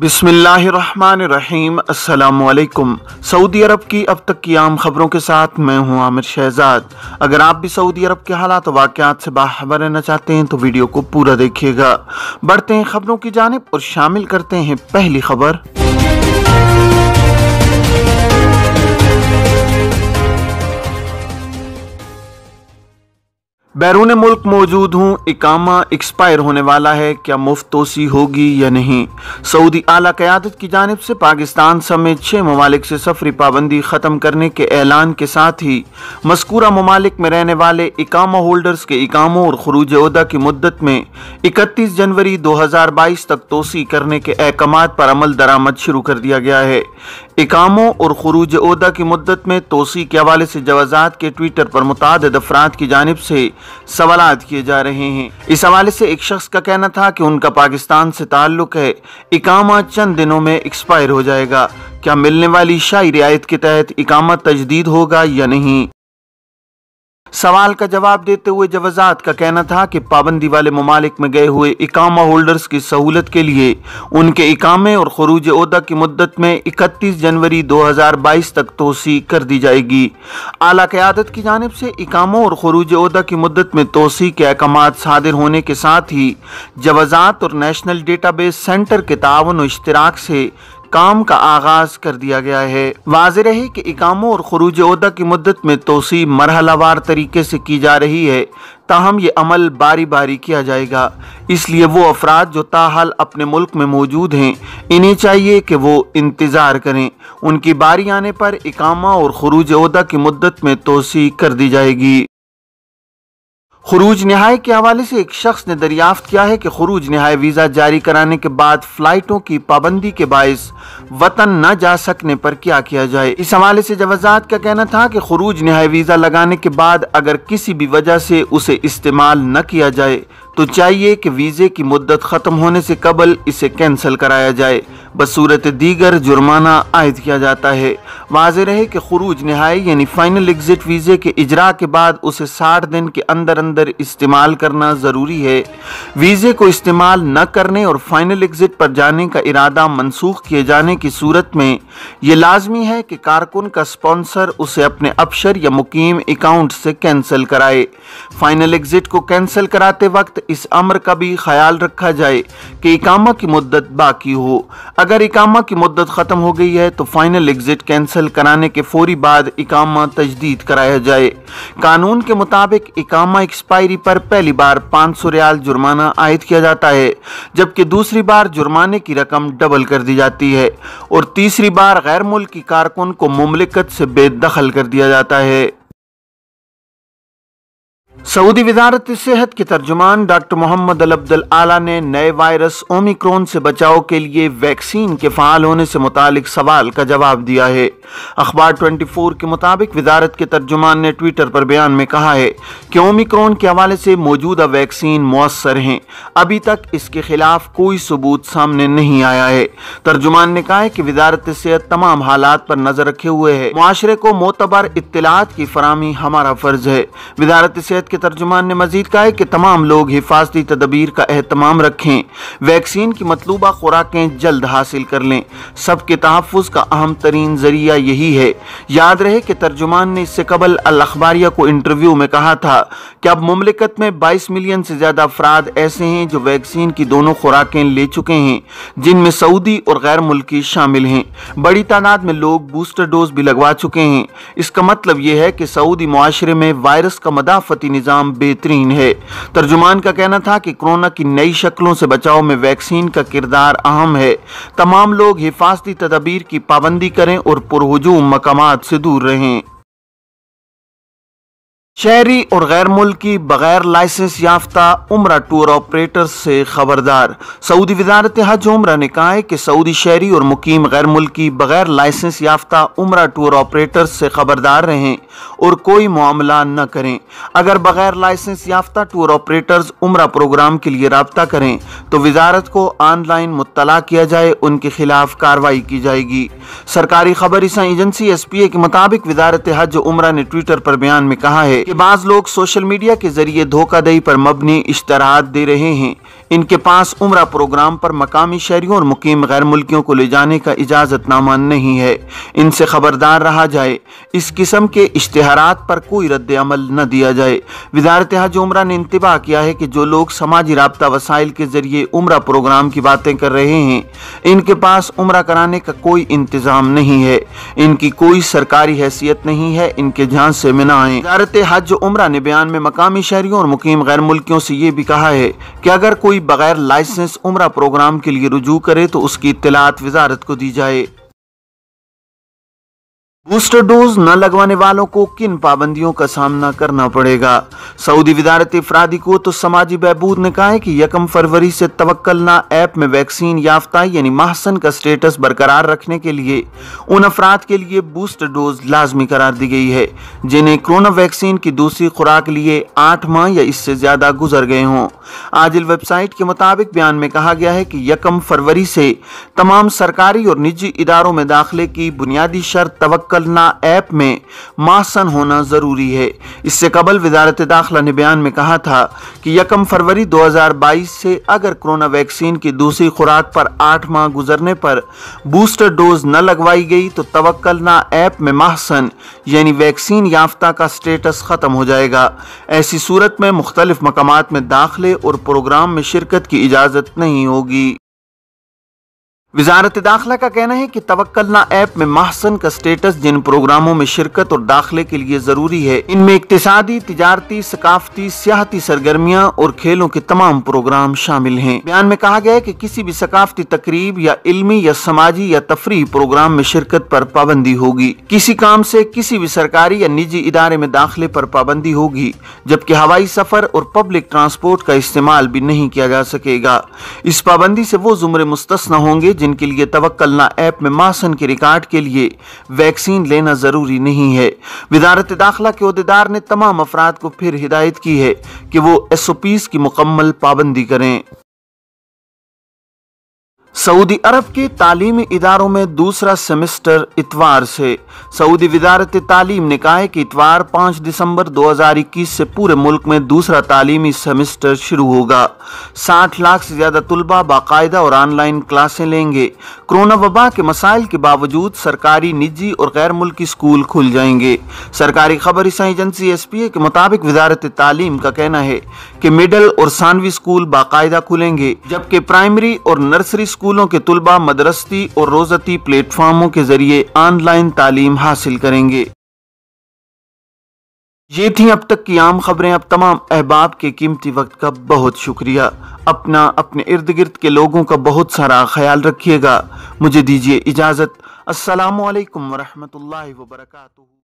बिसमीम अल्लाम सऊदी अरब की अब तक की आम खबरों के साथ मैं हूं आमिर शहजाद अगर आप भी सऊदी अरब के हालात तो वाक़ात से बाखबर रहना चाहते हैं तो वीडियो को पूरा देखिएगा बढ़ते हैं खबरों की जानब और शामिल करते हैं पहली खबर बैरून मुल्क मौजूद हूँ इकामा एक्सपायर होने वाला है क्या मुफ्त तोसी होगी या नहीं सऊदी अला क़्यादत की जानब से पाकिस्तान समेत छः ममालिक से सफरी पाबंदी ख़त्म करने के ऐलान के साथ ही मस्कूरा ममालिक में रहने वाले इकामा होल्डर्स के इकामों और खरूज उदा की मदत में इकतीस जनवरी दो हज़ार बाईस तक तोसी करने के अहकाम पर अमल दरामद शुरू कर दिया गया है इकामों और खरूज अहदा की मदत में तोसी के हवाले से जवाजात के ट्विटर पर मुतद अफराद की जानब से सवाल किए जा रहे हैं इस हवाले से एक शख्स का कहना था कि उनका पाकिस्तान से ताल्लुक है इकामा चंद दिनों में एक्सपायर हो जाएगा क्या मिलने वाली शाही रियायत के तहत इकामा तजदीद होगा या नहीं सवाल का जवाब देते हुए जवाजात का कहना था कि पाबंदी वाले ममालिक में गए हुए इकामा होल्डर्स की सहूलत के लिए उनके इकामे और खरूज उदा की मुद्दत में 31 जनवरी 2022 तक तोसी कर दी जाएगी आला क्यादत की जानब से इकामों और खरूज उदा की मुद्दत में तोसी के अहकाम सादिर होने के साथ ही जवाजात और नेशनल डेटाबेस सेंटर के तावन और इश्तराक से काम का आगाज कर दिया गया है वाज है कि इकामों और खरूज उहदा की मदत में तोसी मरहलावार तरीके से की जा रही है ताहम ये अमल बारी बारी किया जाएगा इसलिए वो अफराद जो ताहल अपने मुल्क में मौजूद हैं इन्हें चाहिए कि वो इंतज़ार करें उनकी बारी आने पर इकामा और खरूज उहदा की मदत में तोसी कर दी जाएगी खरूज नहाय के हवाले से एक शख्स ने दरियाफ्त किया है कि खरूज नहाय वीज़ा जारी कराने के बाद फ़्लाइटों की पाबंदी के बायस वतन न जा सकने पर क्या किया जाए इस हवाले से जवाजात का कहना था कि खरूज नहाय वीज़ा लगाने के बाद अगर किसी भी वजह से उसे इस्तेमाल न किया जाए तो चाहिए कि वीज़े की मुद्दत ख़त्म होने से कबल इसे कैंसिल कराया जाए बसूरत दीगर जुर्माना आयद किया जाता है वाज रहे कि खरूज नहाई यानी फ़ाइनल एग्ज़िट वीज़े के इजरा के बाद उसे साठ दिन के अंदर अंदर इस्तेमाल करना ज़रूरी है वीज़े को इस्तेमाल न करने और फ़ाइनल एग्ज़िट पर जाने का इरादा मनसूख किए जाने की सूरत में यह लाजमी है कि कारकुन का स्पॉन्सर उसे अपने अपशर या मुकीम अकाउंट से कैंसिल कराए फ़ाइनल एग्ज़िट को कैंसिल कराते वक्त इस अमर का भी ख्याल रखा जाए कि इकामा की मुद्दत बाकी हो अगर इकामा की मुद्दत ख़त्म हो गई है तो फाइनल एग्ज़िट कैंसिल कराने के फौरी बाद इकामा तजदीद कराया जाए कानून के मुताबिक इकामा एक्सपायरी पर पहली बार पाँच सौ रियाल जुर्माना आयद किया जाता है जबकि दूसरी बार जुर्माने की रकम डबल कर दी जाती है और तीसरी बार गैर मुल्की कारकुन को ममलिकत से बेदखल कर दिया जाता है सऊदी वजारत सेहत के तर्जुमान doctor Mohammed al Abdul Aala ने नए वायरस ओमिक्रोन से बचाव के लिए वैक्सीन के फाल होने से मुतालिक सवाल का जवाब दिया है अखबार 24 के मुताबिक वजारत के तर्जुमान ने ट्विटर पर बयान में कहा है कि ओमिक्रोन के हवाले से मौजूदा वैक्सीन मौसर हैं अभी तक इसके खिलाफ कोई सबूत सामने नहीं आया है तर्जुमान ने कहा है कि वजारत सेहत तमाम हालात पर नजर रखे हुए है माशरे को मोतबर इतलात की फरहमी हमारा फर्ज है वजारत सेहत के तर्जुमान ने मजीद कहा है कि तमाम लोग हिफाजती तदबीर का अहतमाम रखें वैक्सीन की मतलूबा खुराकें जल्द हासिल कर लें सब के तहफ़ का अहम तरीन जरिया यही है याद रहे कि तर्जुमान ने इससे कबल अखबारिया को इंटरव्यू में कहा था कि अब ममलिकत में बाईस मिलियन से ज़्यादा अफराद ऐसे हैं जो वैक्सीन की दोनों खुराकें ले चुके हैं जिनमें सऊदी और गैर मुल्की शामिल हैं बड़ी तादाद में लोग बूस्टर डोज भी लगवा चुके हैं इसका मतलब यह है कि सऊदी माशरे में वायरस का मदाफती निज़ाम बेहतरीन है तर्जुमान का कहना था कि कोरोना की नई शक्लों से बचाव में वैक्सीन का किरदार अहम है तमाम लोग हिफाजती तदाबीर की पाबंदी करें और पुरहजूम मकाम से दूर रहें शहरी और गैर मुल्की बगैर लाइसेंस याफ्ता उम्र टूर ऑपरेटर से खबरदार सऊदी वजारत हज उम्र ने कहा है कि सऊदी शहरी और मुकीम गैर मुल्की बगैर लाइसेंस याफ्ता उम्र टूर ऑपरेटर से खबरदार रहें और कोई मामला न करें अगर बगैर लाइसेंस याफ्ता टूर ऑपरेटर्स उम्र प्रोग्राम के लिए रबता करें तो वजारत को ऑनलाइन मुतला किया जाए उनके खिलाफ कार्रवाई की जाएगी सरकारी खबर ईसा एजेंसी एस पी ए के मुताबिक वजारत हज उम्र ने ट्विटर पर बयान में कहा है कि बाज़ लोग सोशल मीडिया के ज़रिए धोखाधड़ी पर मबनी इश्तरात दे रहे हैं इनके पास उम्र प्रोग्राम पर मकामी शहरी और मुकीम गैर मुल्कियों को ले जाने का नामा नहीं है इनसे खबरदार रहा जाए इस किस्म के इश्तहारात पर कोई रद्द अमल न दिया जाए वजारत हज उम्र ने इंतबाह किया है कि जो लोग समाजी रबता वसाइल के ज़रिए उम्र प्रोग्राम की बातें कर रहे हैं इनके पास उम्र कराने का कोई इंतज़ाम नहीं है इनकी कोई सरकारी हैसियत नहीं है इनके जहाँ से मिना आए वजारत हज उम्र ने बयान में मकामी शहरी और मुकीम गैर मुल्कियों से ये भी कहा है कि अगर कोई बगैर लाइसेंस उम्र प्रोग्राम के लिए रुजू करे तो उसकी इतलात वजारत को दी जाए बूस्टर डोज न लगवाने वालों को किन पाबंदियों का सामना करना पड़ेगा सऊदी विदारत अफराधी को तो समाजी बहबूद ने कहा है कि यकम फरवरी से तवक्लना ऐप में वैक्सीन याफ्ता यानी महसन का स्टेटस बरकरार रखने के लिए उन अफराद के लिए बूस्टर डोज लाजमी करार दी गई है जिन्हें कोरोना वैक्सीन की दूसरी खुराक लिए आठ माह या इससे ज़्यादा गुजर गए हों आजिल वेबसाइट के मुताबिक बयान में कहा गया है कि यकम फरवरी से तमाम सरकारी और निजी इदारों में दाखिले की बुनियादी शर्त तवक् कलना ऐप में मासन होना ज़रूरी है इससे कबल वजारत दाखिला ने बयान में कहा था कि यकम फरवरी 2022 से अगर कोरोना वैक्सीन की दूसरी खुराक पर आठ माह गुजरने पर बूस्टर डोज न लगवाई गई तो तवक्लना ऐप में मासन यानी वैक्सीन याफ्ता का स्टेटस ख़त्म हो जाएगा ऐसी सूरत में मुख्तलिफ मकाम में दाखिले और प्रोग्राम में शिरकत की इजाज़त नहीं होगी वजारत दाखिला का कहना है कि तवक्लना ऐप में महसन का स्टेटस जिन प्रोग्रामों में शिरकत और दाखिले के लिए ज़रूरी है इनमें इकतदी तजारती सकाफती सियाती सरगर्मियाँ और खेलों के तमाम प्रोग्राम शामिल हैं बयान में कहा गया है कि किसी भी सकाफती तकरीब या इलमी या समाजी या तफरी प्रोग्राम में शिरकत पर पाबंदी होगी किसी काम से किसी भी सरकारी या निजी इदारे में दाखिले पर पाबंदी होगी जबकि हवाई सफर और पब्लिक ट्रांसपोर्ट का इस्तेमाल भी नहीं किया जा सकेगा इस पाबंदी से वो जुमरे मुस्तना होंगे जिनके लिए तवक्लना ऐप में मासन के रिकॉर्ड के लिए वैक्सीन लेना ज़रूरी नहीं है वजारत दाखिला के अहदेदार ने तमाम अफराद को फिर हिदायत की है कि वो एस ओ पीज़ की मुकम्मल पाबंदी करें सऊदी अरब के तालीमी इदारों में दूसरा सेमेस्टर इतवार से सऊदी विदारत तालीम ने कहा कि इतवार 5 दिसंबर 2021 से पूरे मुल्क में दूसरा तालीमी सेमेस्टर शुरू होगा 60 लाख से ज़्यादा तलबा बाकायदा और ऑनलाइन क्लासें लेंगे कोरोना वबा के मसाइल के बावजूद सरकारी निजी और गैर मुल्की स्कूल खुल जाएंगे सरकारी खबर इसा एजेंसी एस पी ए के मुताबिक वजारत तालीम का कहना है कि मिडल और सानवी स्कूल बाकायदा खुलेंगे जबकि प्राइमरी और नर्सरी स्कूलों के तलबा मदरसती और रोज़ती प्लेटफार्मों के ज़रिए ऑनलाइन तालीम हासिल करेंगे ये थी अब तक की आम खबरें अब तमाम अहबाब के कीमती वक्त का बहुत शुक्रिया अपना अपने इर्द गिर्द के लोगों का बहुत सारा ख्याल रखिएगा मुझे दीजिए इजाज़त असल वरहमल वर्का